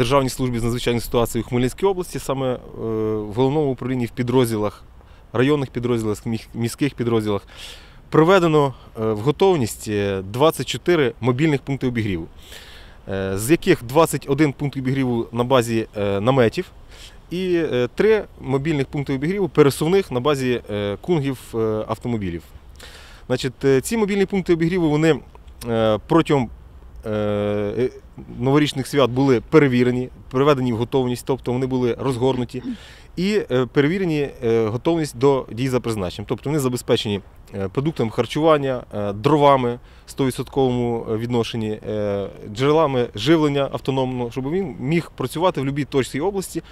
Державній службі з надзвичайних ситуацій у Хмельницькій області, саме е, в головному управлінні в підрозділах, районних підрозділах, міських підрозділах, проведено е, в готовність 24 мобільних пункти обігріву, е, з яких 21 пункт обігріву на базі наметів і 3 мобільних пункти обігріву пересувних на базі кунгів автомобілів. Значить, Ці мобільні пункти обігріву вони протягом Е, е, новорічних свят були перевірені, переведені в готовність, тобто вони були розгорнуті і е, перевірені готовність до дій за призначенням. Тобто вони забезпечені продуктами харчування, дровами 100% відношенні, джерелами живлення автономного, щоб він міг працювати в будь-якій точці області